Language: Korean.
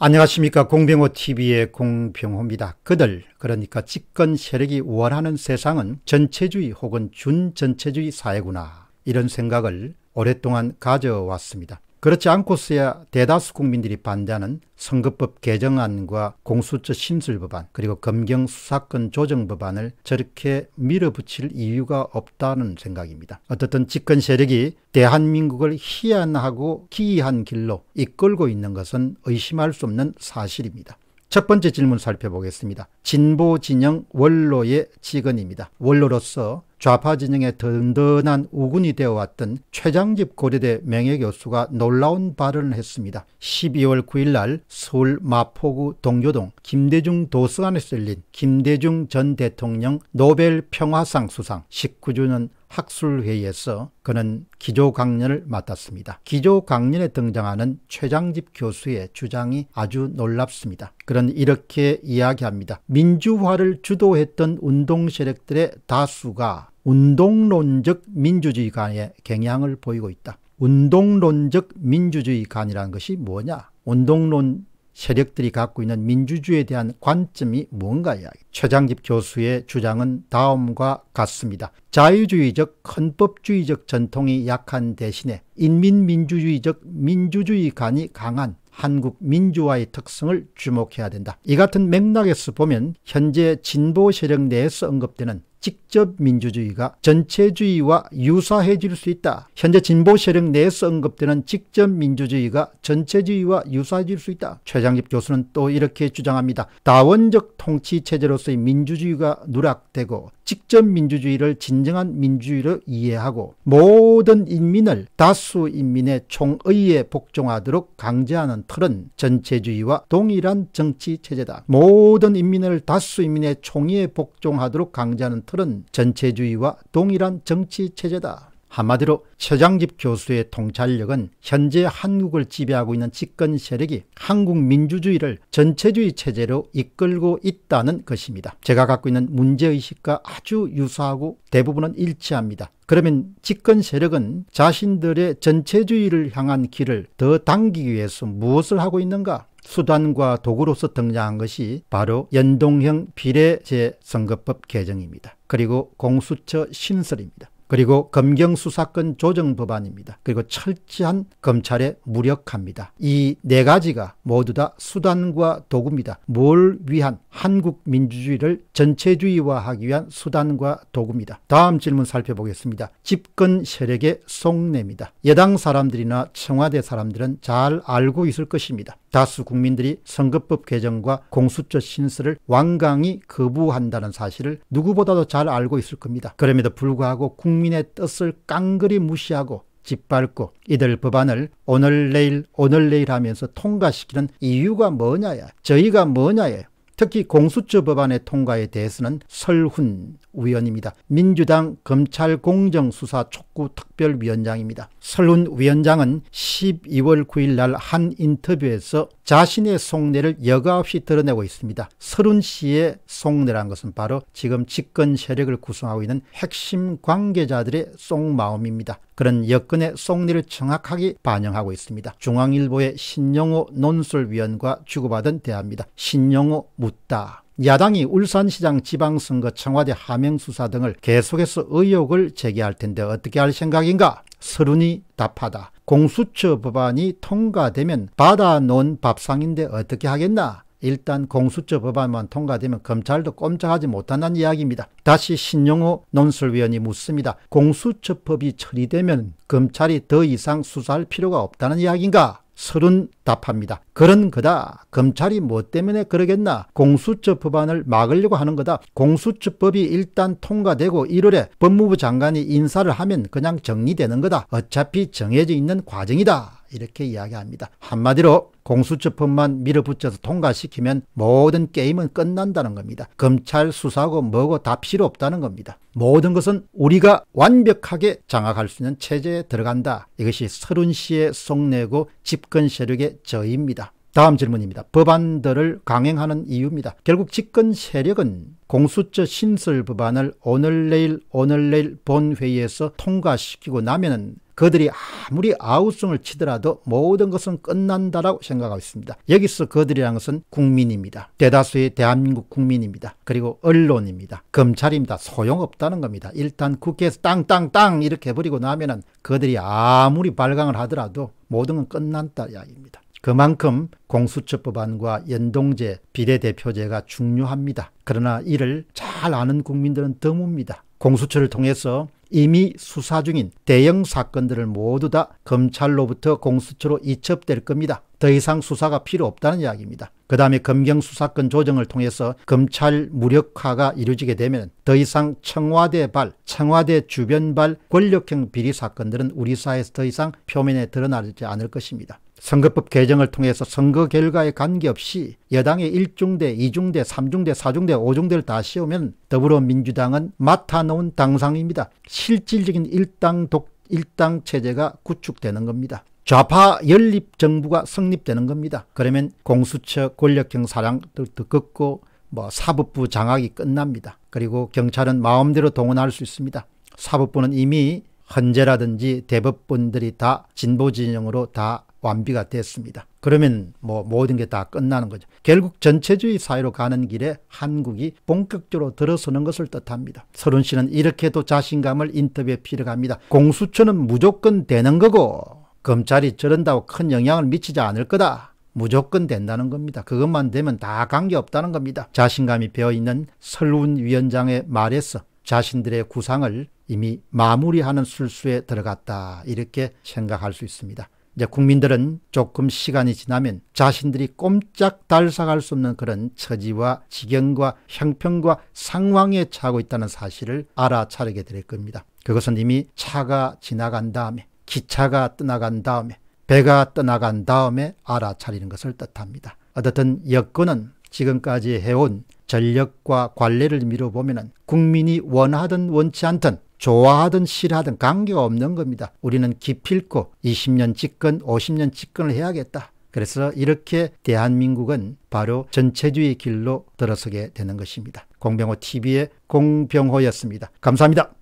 안녕하십니까 공병호 TV의 공병호입니다. 그들 그러니까 집권 세력이 원하는 세상은 전체주의 혹은 준전체주의 사회구나 이런 생각을 오랫동안 가져왔습니다. 그렇지 않고서야 대다수 국민들이 반대하는 선거법 개정안과 공수처 심술법안 그리고 검경 수사권 조정법안을 저렇게 밀어붙일 이유가 없다는 생각입니다. 어떻든 집권 세력이 대한민국을 희한하고 기이한 길로 이끌고 있는 것은 의심할 수 없는 사실입니다. 첫 번째 질문 살펴보겠습니다. 진보 진영 원로의 직원입니다. 원로로서 좌파 진영의 든든한 우군이 되어왔던 최장집 고려대 명예교수가 놀라운 발언을 했습니다. 12월 9일 날 서울 마포구 동교동 김대중 도서관에서 열린 김대중 전 대통령 노벨 평화상 수상 19주년 학술회의에서 그는 기조 강연을 맡았습니다. 기조 강연에 등장하는 최장집 교수의 주장이 아주 놀랍습니다. 그는 이렇게 이야기합니다. 민주화를 주도했던 운동 세력들의 다수가 운동론적 민주주의관의 경향을 보이고 있다. 운동론적 민주주의관이라는 것이 뭐냐? 운동론 세력들이 갖고 있는 민주주의에 대한 관점이 뭔가 야 최장집 교수의 주장은 다음과 같습니다. 자유주의적 헌법주의적 전통이 약한 대신에 인민민주주의적 민주주의관이 강한 한국 민주화의 특성을 주목해야 된다. 이 같은 맥락에서 보면 현재 진보 세력 내에서 언급되는 직접 민주주의가 전체주의와 유사해질 수 있다. 현재 진보 세력 내에서 언급되는 직접 민주주의가 전체주의와 유사해질 수 있다. 최장립 교수는 또 이렇게 주장합니다. 다원적 통치 체제로서의 민주주의가 누락되고 직접 민주주의를 진정한 민주주의로 이해하고 모든 인민을 다수 인민의 총의에 복종하도록 강제하는 틀은 전체주의와 동일한 정치 체제다. 모든 인민을 다수 인민의 총의에 복종하도록 강제하는 틀은 전체주의와 동일한 정치체제다. 한마디로 최장집 교수의 통찰력은 현재 한국을 지배하고 있는 집권 세력이 한국 민주주의를 전체주의 체제로 이끌고 있다는 것입니다. 제가 갖고 있는 문제의식과 아주 유사하고 대부분은 일치합니다. 그러면 집권 세력은 자신들의 전체주의를 향한 길을 더 당기기 위해서 무엇을 하고 있는가? 수단과 도구로서 등장한 것이 바로 연동형 비례제선거법 개정입니다. 그리고 공수처 신설입니다. 그리고 검경수사권 조정 법안입니다. 그리고 철저한 검찰의 무력화입니다. 이 네 가지가 모두 다 수단과 도구입니다. 뭘 위한 한국 민주주의를 전체주의화하기 위한 수단과 도구입니다. 다음 질문 살펴보겠습니다. 집권 세력의 속내입니다. 여당 사람들이나 청와대 사람들은 잘 알고 있을 것입니다. 다수 국민들이 선거법 개정과 공수처 신설을 완강히 거부한다는 사실을 누구보다도 잘 알고 있을 겁니다. 그럼에도 불구하고 국민의 뜻을 깡그리 무시하고 짓밟고 이들 법안을 오늘 내일 오늘 내일 하면서 통과시키는 이유가 뭐냐야 저희가 뭐냐에 특히 공수처 법안의 통과에 대해서는 설훈 위원입니다. 민주당 검찰 공정수사 촉구 특별위원장입니다. 설훈 위원장은 12월 9일 날 한 인터뷰에서 자신의 속내를 여과 없이 드러내고 있습니다. 설훈 씨의 속내란 것은 바로 지금 집권 세력을 구성하고 있는 핵심 관계자들의 속마음입니다. 그런 여건의 속내를 정확하게 반영하고 있습니다. 중앙일보의 신영호 논술위원과 주고받은 대화입니다. 신영호 묻다. 야당이 울산시장 지방선거 청와대 하명수사 등을 계속해서 의혹을 제기할 텐데 어떻게 할 생각인가? 서른이 답하다. 공수처 법안이 통과되면 받아놓은 밥상인데 어떻게 하겠나? 일단 공수처 법안만 통과되면 검찰도 꼼짝하지 못한다는 이야기입니다. 다시 신용호 논술위원이 묻습니다. 공수처법이 처리되면 검찰이 더 이상 수사할 필요가 없다는 이야기인가? 서른 답합니다. 그런 거다. 검찰이 뭐 때문에 그러겠나. 공수처법안을 막으려고 하는 거다. 공수처법이 일단 통과되고 1월에 법무부 장관이 인사를 하면 그냥 정리되는 거다. 어차피 정해져 있는 과정이다. 이렇게 이야기합니다. 한마디로 공수처법만 밀어붙여서 통과시키면 모든 게임은 끝난다는 겁니다. 검찰 수사고 하 뭐고 다 필요 없다는 겁니다. 모든 것은 우리가 완벽하게 장악할 수 있는 체제에 들어간다. 이것이 서른 시의 속내고 집권 세력의 저입니다. 다음 질문입니다. 법안들을 강행하는 이유입니다. 결국 집권 세력은 공수처 신설 법안을 오늘 내일 오늘 내일 본회의에서 통과시키고 나면은 그들이 아무리 아우성을 치더라도 모든 것은 끝난다라고 생각하고 있습니다. 여기서 그들이란 것은 국민입니다. 대다수의 대한민국 국민입니다. 그리고 언론입니다. 검찰입니다. 소용없다는 겁니다. 일단 국회에서 땅땅땅 이렇게 해버리고 나면은 그들이 아무리 발광을 하더라도 모든 건 끝난다 이야기입니다. 그만큼 공수처법안과 연동제 비례대표제가 중요합니다. 그러나 이를 잘 아는 국민들은 드뭅니다. 공수처를 통해서 이미 수사 중인 대형 사건들을 모두 다 검찰로부터 공수처로 이첩될 겁니다. 더 이상 수사가 필요 없다는 이야기입니다. 그 다음에 검경 수사권 조정을 통해서 검찰 무력화가 이루어지게 되면 더 이상 청와대 발, 청와대 주변 발 권력형 비리 사건들은 우리 사회에서 더 이상 표면에 드러나지 않을 것입니다. 선거법 개정을 통해서 선거 결과에 관계없이 여당의 1중대, 2중대, 3중대, 4중대, 5중대를 다 씌우면 더불어민주당은 맡아놓은 당상입니다. 실질적인 일당 독, 일당 체제가 구축되는 겁니다. 좌파 연립 정부가 성립되는 겁니다. 그러면 공수처 권력형 사랑들도 걷고 뭐 사법부 장악이 끝납니다. 그리고 경찰은 마음대로 동원할 수 있습니다. 사법부는 이미 헌재라든지 대법분들이다 진보 진영으로 다 완비가 됐습니다. 그러면 뭐 모든 게 다 끝나는 거죠. 결국 전체주의 사회로 가는 길에 한국이 본격적으로 들어서는 것을 뜻합니다. 서른 씨는 이렇게도 자신감을 인터뷰에 필요합니다 공수처는 무조건 되는 거고 검찰이 저런다고 큰 영향을 미치지 않을 거다. 무조건 된다는 겁니다. 그것만 되면 다 관계없다는 겁니다. 자신감이 배어있는 설운 위원장의 말에서 자신들의 구상을 이미 마무리하는 술수에 들어갔다 이렇게 생각할 수 있습니다. 이제 국민들은 조금 시간이 지나면 자신들이 꼼짝 달싹할 수 없는 그런 처지와 지경과 형평과 상황에 차고 있다는 사실을 알아차리게 될 겁니다. 그것은 이미 차가 지나간 다음에 기차가 떠나간 다음에 배가 떠나간 다음에 알아차리는 것을 뜻합니다. 어떻든 여건은 지금까지 해온 전력과 관례를 미뤄보면 국민이 원하든 원치 않든 좋아하든 싫어하든 관계가 없는 겁니다. 우리는 기필코 20년 집권, 50년 집권을 해야겠다. 그래서 이렇게 대한민국은 바로 전체주의 길로 들어서게 되는 것입니다. 공병호 TV의 공병호였습니다. 감사합니다.